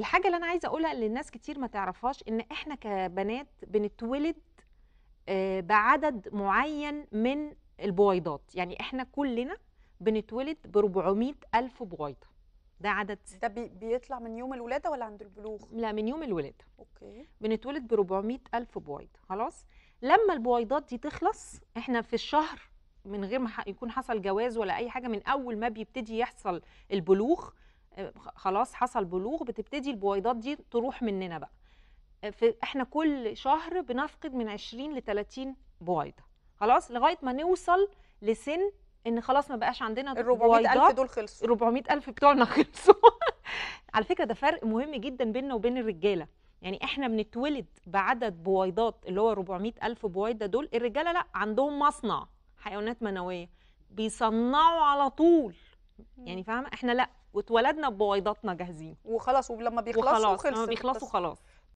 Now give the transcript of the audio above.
الحاجه اللي انا عايزه اقولها للناس كتير ما تعرفهاش ان احنا كبنات بنتولد آه، بعدد معين من البويضات يعني احنا كلنا بنتولد ب الف بويضه ده عدد ده بي بيطلع من يوم الولاده ولا عند البلوغ لا من يوم الولاده اوكي بنتولد ب الف بويضه خلاص لما البويضات دي تخلص احنا في الشهر من غير ما يكون حصل جواز ولا اي حاجه من اول ما بيبتدي يحصل البلوغ خلاص حصل بلوغ بتبتدي البويضات دي تروح مننا بقى في احنا كل شهر بنفقد من 20 ل 30 بويضه خلاص لغايه ما نوصل لسن ان خلاص ما بقاش عندنا ال 400000 دول خلصوا ال 400000 بتوعنا خلصوا على فكره ده فرق مهم جدا بيننا وبين الرجاله يعني احنا بنتولد بعدد بويضات اللي هو 400000 بويضه دول الرجاله لا عندهم مصنع حيوانات منويه بيصنعوا على طول يعني فاهمه احنا لا واتولدنا ببويضاتنا جاهزين وخلاص ولما بيخلصوا وخلاص لما بيخلصوا خلاص